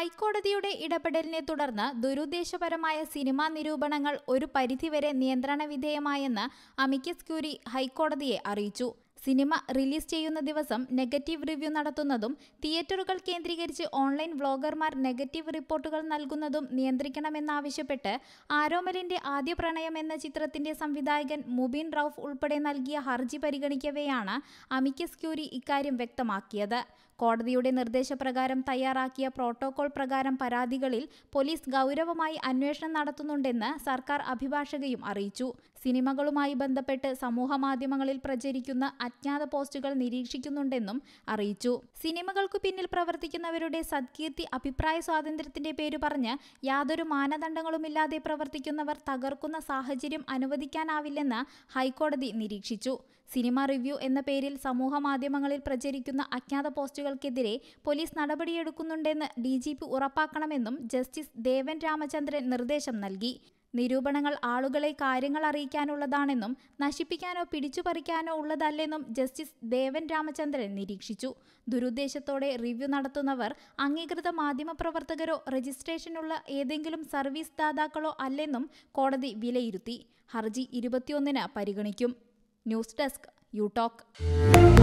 ഹൈക്കോടതിയുടെ ഇടപെടലിനെ തുടർന്ന് ദുരുദ്ദേശപരമായ സിനിമാ നിരൂപണങ്ങൾ ഒരു പരിധിവരെ നിയന്ത്രണ വിധേയമായെന്ന് അമിക്കസ് ക്യൂരി ഹൈക്കോടതിയെ അറിയിച്ചു സിനിമ റിലീസ് ചെയ്യുന്ന ദിവസം നെഗറ്റീവ് റിവ്യൂ നടത്തുന്നതും തിയേറ്ററുകൾ കേന്ദ്രീകരിച്ച് ഓൺലൈൻ വ്ളോഗർമാർ നെഗറ്റീവ് റിപ്പോർട്ടുകൾ നൽകുന്നതും നിയന്ത്രിക്കണമെന്നാവശ്യപ്പെട്ട് ആരോമലിന്റെ ആദ്യ പ്രണയം എന്ന ചിത്രത്തിന്റെ സംവിധായകൻ മുബീൻ റൌഫ് ഉൾപ്പെടെ നൽകിയ ഹർജി പരിഗണിക്കവെയാണ് അമിക്കസ് ക്യൂരി ഇക്കാര്യം വ്യക്തമാക്കിയത് കോടതിയുടെ നിർദ്ദേശപ്രകാരം തയ്യാറാക്കിയ പ്രോട്ടോകോൾ പ്രകാരം പരാതികളിൽ പോലീസ് ഗൗരവമായി അന്വേഷണം നടത്തുന്നുണ്ടെന്ന് സർക്കാർ അഭിഭാഷകയും അറിയിച്ചു സിനിമകളുമായി ബന്ധപ്പെട്ട് സമൂഹമാധ്യമങ്ങളിൽ പ്രചരിക്കുന്ന അജ്ഞാത പോസ്റ്റുകൾ നിരീക്ഷിക്കുന്നുണ്ടെന്നും അറിയിച്ചു സിനിമകൾക്കു പിന്നിൽ പ്രവർത്തിക്കുന്നവരുടെ സദ്കീർത്തി അഭിപ്രായ സ്വാതന്ത്ര്യത്തിന്റെ പേര് പറഞ്ഞ് യാതൊരു മാനദണ്ഡങ്ങളുമില്ലാതെ പ്രവർത്തിക്കുന്നവർ തകർക്കുന്ന സാഹചര്യം അനുവദിക്കാനാവില്ലെന്ന് ഹൈക്കോടതി നിരീക്ഷിച്ചു സിനിമ റിവ്യൂ എന്ന പേരിൽ സമൂഹ മാധ്യമങ്ങളിൽ പ്രചരിക്കുന്ന അജ്ഞാത പോസ്റ്റുകൾക്കെതിരെ പോലീസ് നടപടിയെടുക്കുന്നുണ്ടെന്ന് ഡി ജി പി ഉറപ്പാക്കണമെന്നും ജസ്റ്റിസ് ദേവൻ രാമചന്ദ്രൻ നിർദ്ദേശം നൽകി നിരൂപണങ്ങൾ ആളുകളെ കാര്യങ്ങൾ അറിയിക്കാനുള്ളതാണെന്നും നശിപ്പിക്കാനോ പിടിച്ചുപറിക്കാനോ ഉള്ളതല്ലെന്നും ജസ്റ്റിസ് ദേവൻ രാമചന്ദ്രൻ നിരീക്ഷിച്ചു ദുരുദ്ദേശത്തോടെ റിവ്യൂ നടത്തുന്നവർ അംഗീകൃത മാധ്യമപ്രവർത്തകരോ രജിസ്ട്രേഷനുള്ള ഏതെങ്കിലും സർവീസ് ദാതാക്കളോ അല്ലെന്നും കോടതി വിലയിരുത്തി ഹർജി ഇരുപത്തിയൊന്നിന് പരിഗണിക്കും ന്യൂസ് ഡെസ്ക് യുടോക്ക്